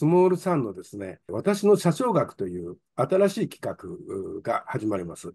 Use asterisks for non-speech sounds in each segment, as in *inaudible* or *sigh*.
スモールさんのですね、私の社長学という新しい企画が始まります。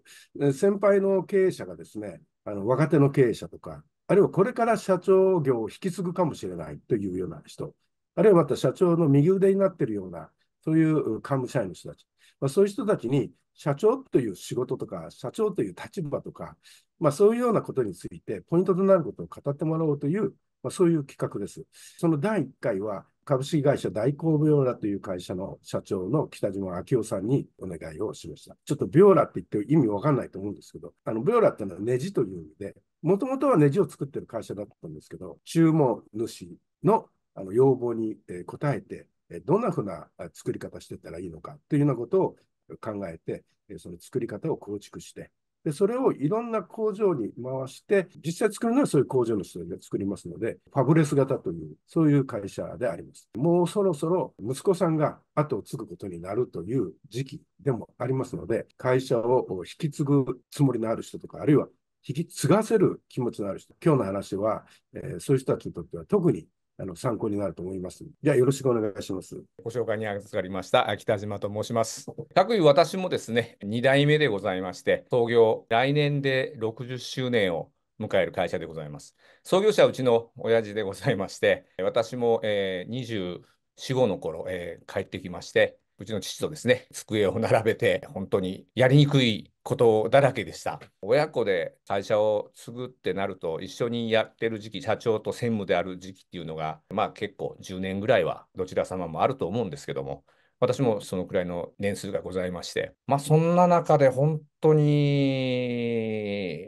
先輩の経営者がですね、あの若手の経営者とか、あるいはこれから社長業を引き継ぐかもしれないというような人、あるいはまた社長の右腕になっているような、そういう幹部社員の人たち、まあ、そういう人たちに社長という仕事とか、社長という立場とか、まあ、そういうようなことについて、ポイントとなることを語ってもらおうという、まあ、そういう企画です。その第1回は、株式会社大工病オーラという会社の社長の北島明夫さんにお願いをしました。ちょっとビオラって言って意味わかんないと思うんですけど、あの、ビオラってのはネジという意味で、もともとはネジを作ってる会社だったんですけど、注文主のあの要望に応えて、どんなふうな作り方してたらいいのかというようなことを考えて、その作り方を構築して、で、それをいろんな工場に回して、実際作るのはそういう工場の人が作りますので、ファブレス型という、そういう会社であります。もうそろそろ息子さんが後を継ぐことになるという時期でもありますので、会社を引き継ぐつもりのある人とか、あるいは引き継がせる気持ちのある人、今日の話は、えー、そういう人たちにとっては特にあの参考になると思います。じゃあよろしくお願いします。ご紹介に預かりました北島と申します。各位私もですね2代目でございまして創業来年で60周年を迎える会社でございます。創業者はうちの親父でございまして私も、えー、24、5の頃、えー、帰ってきましてうちの父とですね、机を並べて、本当にやりにくいことだらけでした。親子で会社を継ぐってなると、一緒にやってる時期、社長と専務である時期っていうのが、まあ結構10年ぐらいはどちら様もあると思うんですけども、私もそのくらいの年数がございまして、まあそんな中で本当に、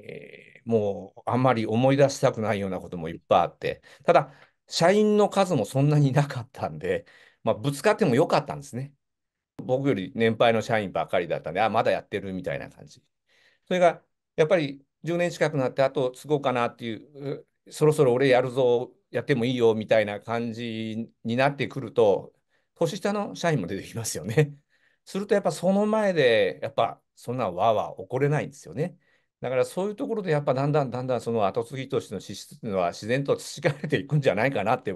もうあんまり思い出したくないようなこともいっぱいあって、ただ、社員の数もそんなになかったんで、まあ、ぶつかってもよかったんですね。僕より年配の社員ばっかりだったんで、あ、まだやってるみたいな感じ。それが、やっぱり10年近くなって、あと継ごうかなっていう、そろそろ俺やるぞ、やってもいいよみたいな感じになってくると、年下の社員も出てきますよね。するとやっぱその前で、やっぱそんなわわ怒れないんですよね。だからそういうところでやっぱだんだんだんだんその後継ぎとしての資質っていうのは自然と培われていくんじゃないかなって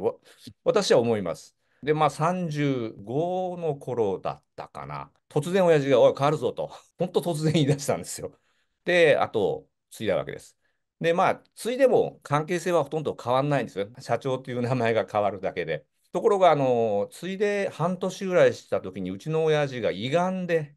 私は思います。で、まあ35の頃だったかな。突然親父が、おい、変わるぞと。*laughs* ほんと突然言い出したんですよ。で、あと、継いだわけです。で、まあ、継いでも関係性はほとんど変わんないんですよ。社長という名前が変わるだけで。ところが、あの、継いで半年ぐらいした時に、うちの親父が胃がんで、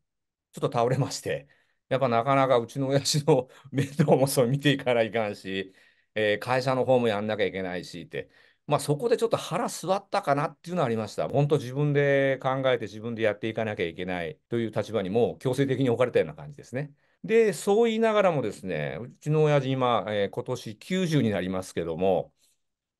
ちょっと倒れまして、やっぱなかなかうちの親父の *laughs* 面倒もそう見ていかないかんし、えー、会社の方もやんなきゃいけないしって、まあ、そこでちょっと腹座ったかなっていうのはありました。本当自分で考えて自分でやっていかなきゃいけないという立場にも強制的に置かれたような感じですね。で、そう言いながらもですね、うちの親父今、えー、今年90になりますけども、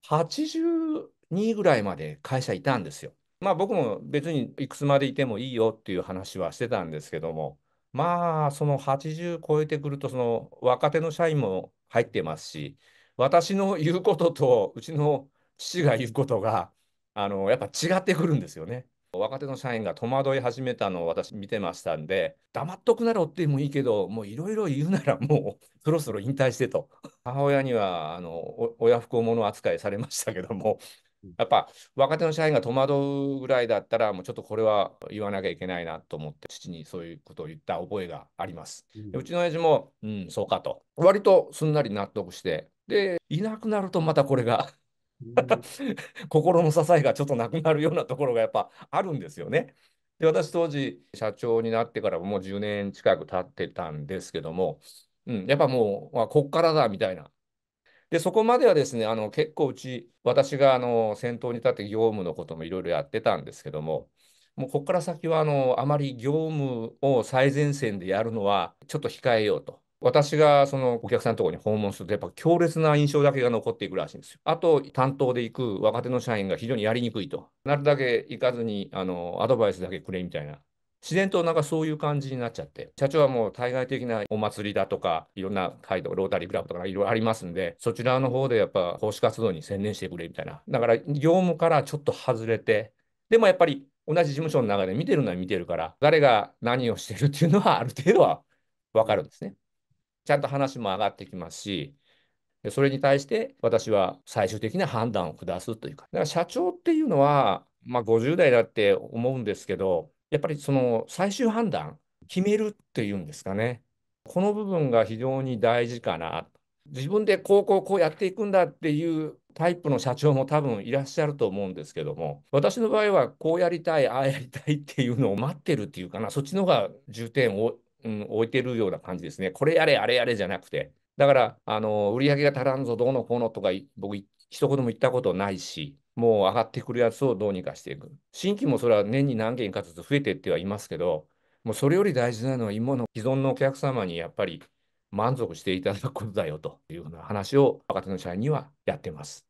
82ぐらいまで会社いたんですよ。まあ僕も別にいくつまでいてもいいよっていう話はしてたんですけども、まあその80超えてくるとその若手の社員も入ってますし、私の言うこととうちの父が言うことがあのやっぱ違ってくるんですよね。若手の社員が戸惑い始めたのを私見てましたんで黙っとくなろってもいいけどもういろいろ言うならもうそろそろ引退してと母親にはあの親不孝者扱いされましたけどもやっぱ若手の社員が戸惑うぐらいだったらもうちょっとこれは言わなきゃいけないなと思って父にそういうことを言った覚えがあります。うん、うちの親父も、うん、そうかと割とすんなり納得してでいなくなるとまたこれが *laughs* 心の支えがちょっとなくなるようなところがやっぱあるんですよね。で私当時社長になってからもう10年近く経ってたんですけども、うん、やっぱもう、まあ、こっからだみたいな。でそこまではですねあの結構うち私があの先頭に立って業務のこともいろいろやってたんですけどももうここから先はあのあまり業務を最前線でやるのはちょっと控えようと私がそのお客さんのところに訪問すると、やっぱ強烈な印象だけが残っていくらしいんですよ。あと、担当で行く若手の社員が非常にやりにくいと。なるだけ行かずに、あの、アドバイスだけくれみたいな。自然となんかそういう感じになっちゃって、社長はもう対外的なお祭りだとか、いろんな会とかロータリークラブとかいろいろありますんで、そちらの方でやっぱ奉仕活動に専念してくれみたいな。だから業務からちょっと外れて、でもやっぱり同じ事務所の中で見てるのは見てるから、誰が何をしてるっていうのはある程度はわかるんですね。ちゃんと話も上がってきますし、それに対して私は最終的な判断を下すというか、だから社長っていうのは、まあ、50代だって思うんですけど、やっぱりその最終判断、決めるっていうんですかね、この部分が非常に大事かな。自分でこうこうこうやっていくんだっていうタイプの社長も多分いらっしゃると思うんですけども私の場合はこうやりたいああやりたいっていうのを待ってるっていうかなそっちの方が重点をうん、置いてるような感じですね。これやれ、あれやれじゃなくて。だから、あの、売り上げが足らんぞ、どうのこうのとか、僕、一言も言ったことないし、もう上がってくるやつをどうにかしていく。新規もそれは年に何件かずつ増えてってはいますけど、もうそれより大事なのは今の既存のお客様にやっぱり満足していただくことだよというような話を若手の社員にはやってます。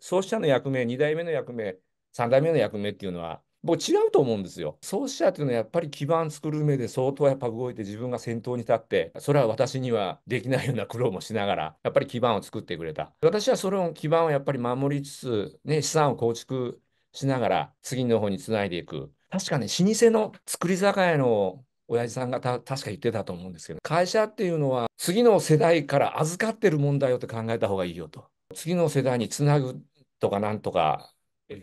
創始者の役目、2代目の役目、3代目の役目っていうのは、僕違うと思うんですよ。創始者というのはやっぱり基盤作る上で相当やっぱ動いて自分が先頭に立って、それは私にはできないような苦労もしながら、やっぱり基盤を作ってくれた。私はそれを基盤をやっぱり守りつつ、ね、資産を構築しながら次の方につないでいく。確かね、老舗の造り酒屋の親父さんが確か言ってたと思うんですけど、会社っていうのは次の世代から預かってる問題をって考えた方がいいよと。次の世代につなぐとかなんとか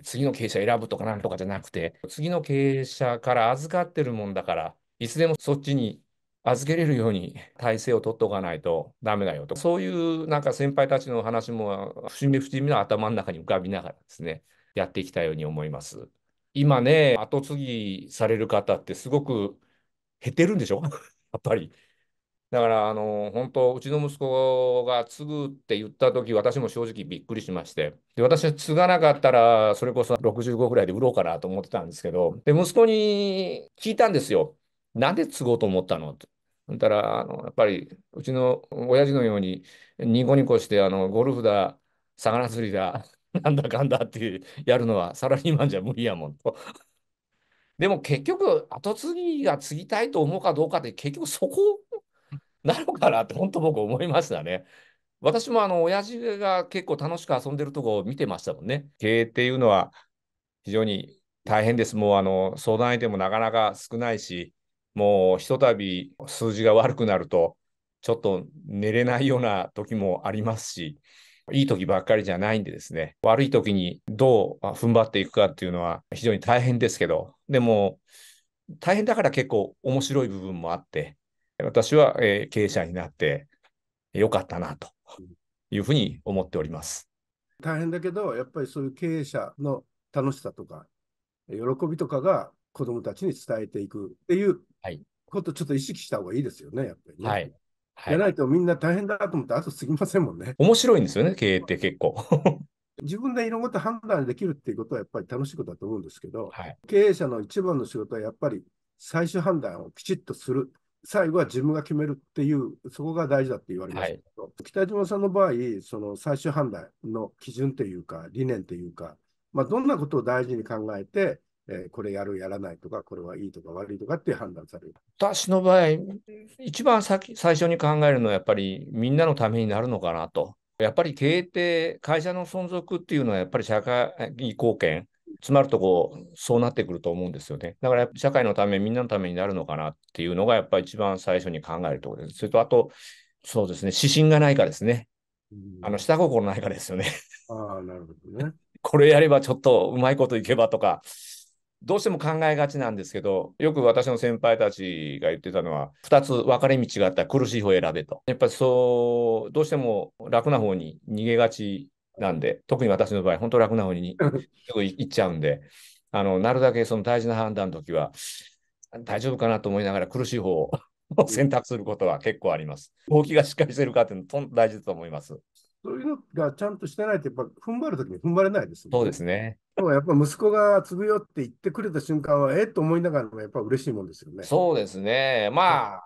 次の経営者選ぶとかなんとかじゃなくて、次の経営者から預かってるもんだから、いつでもそっちに預けれるように体制を取っておかないとダメだよと、そういうなんか先輩たちの話も、節目節目の頭の中に浮かびながらですね、やっていきたいように思います。今ね、後継ぎされる方ってすごく減ってるんでしょ *laughs* やっぱり。だから、あの、本当、うちの息子が継ぐって言った時、私も正直びっくりしまして。で、私は継がなかったら、それこそ65ぐらいで売ろうかなと思ってたんですけど、で、息子に聞いたんですよ。なんで継ごうと思ったのと。たら、あの、やっぱり、うちの親父のように、ニコニコして、あの、ゴルフだ、魚釣りだ、*laughs* なんだかんだってやるのは、サラリーマンじゃ無理やもんと。でも結局、後継ぎが継ぎたいと思うかどうかって、結局そこなのかなって本当僕思いましたね。私もあの親父が結構楽しく遊んでるとこを見てましたもんね。経営っていうのは非常に大変です。もうあの相談相手もなかなか少ないし、もうひとたび数字が悪くなると、ちょっと寝れないような時もありますし、いい時ばっかりじゃないんでですね、悪い時にどう踏ん張っていくかっていうのは非常に大変ですけど、でも大変だから結構面白い部分もあって、私は、えー、経営者になってよかったなというふうに思っております。大変だけど、やっぱりそういう経営者の楽しさとか、喜びとかが子どもたちに伝えていくっていうことちょっと意識した方がいいですよね、やっぱりね。はいはい、じゃないとみんな大変だと思って、あとすぎませんもんね。*laughs* 面白いんですよね、経営って結構。*laughs* 自分でいろんなこと判断できるっていうことはやっぱり楽しいことだと思うんですけど、はい、経営者の一番の仕事はやっぱり最終判断をきちっとする最後は自分が決めるっていう、そこが大事だって言われましたけど、はい、北島さんの場合、その最終判断の基準というか、理念というか、まあ、どんなことを大事に考えて、えー、これやる、やらないとか、これはいいとか悪いとかって判断される私の場合、一番先最初に考えるのは、やっぱりみんなのためになるのかなと。やっぱり経営って、会社の存続っていうのは、やっぱり社会貢献詰まるとこう、そうなってくると思うんですよね。だから社会のため、みんなのためになるのかなっていうのが、やっぱり一番最初に考えるところです。それと、あと、そうですね、指針がないかですね。あの、下心ないかですよね。ああ、なるほどね。*laughs* これやればちょっとうまいこといけばとか、どうしても考えがちなんですけど、よく私の先輩たちが言ってたのは、2つ分かれ道があったら苦しい方を選べと。やっぱりそう、どうしても楽な方に逃げがちなんで、特に私の場合、本当楽な方に行っちゃうんで、あの、なるだけその大事な判断の時は、大丈夫かなと思いながら苦しい方を *laughs* 選択することは結構あります。動機がしっかりしてるかっていうのと大事だと思います。そういうのがちゃんとしてないと、やっぱ踏ん張るときに踏ん張れないですね。そうですね。でもやっぱ息子が継ぐよって言ってくれた瞬間は、えっと思いながらもやっぱ嬉しいもんですよね。そうですね。まあ、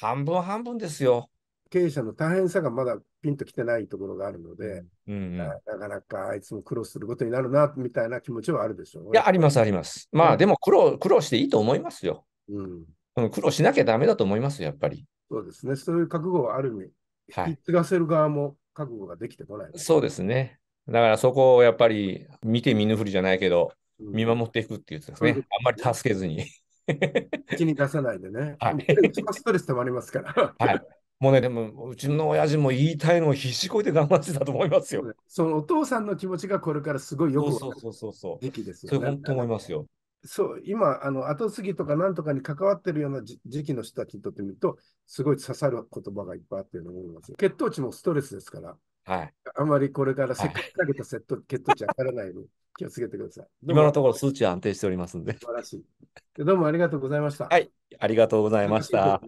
半分半分ですよ。経営者の大変さがまだピンときてないところがあるので、うんうん、なかなかあいつも苦労することになるなみたいな気持ちはあるでしょう。いや、あります、あります。まあ、うん、でも苦労苦労していいと思いますよ、うん苦労しなきゃだめだと思いますやっぱり。そうですね、そういう覚悟はある意味、はい、引き継がせる側も覚悟ができてこない、ね、そうですね。だからそこをやっぱり見て見ぬふりじゃないけど、見守っていくっていうやつですね。うん、あんまり助けずに。*laughs* 口に出さないでね。はい、一番ストレスたまりますから。はい、もうね、でも、うちの親父も言いたいのを必死こいて頑張ってたと思いますよ。そのお父さんの気持ちがこれからすごいよくわかるべきですよ、ね。そう本当思いますよ。そう、今、あの後継ぎとかなんとかに関わってるような時期の人たちにとってみると、すごい刺さる言葉がいっぱいあってると思います。血糖値もストレスですから、はい、あまりこれからせっかくかけた血糖値上がらないように気をつけてください。今のところ数値は安定しておりますんで。素晴らしい。どうもありがとうございました。はい、ありがとうございました。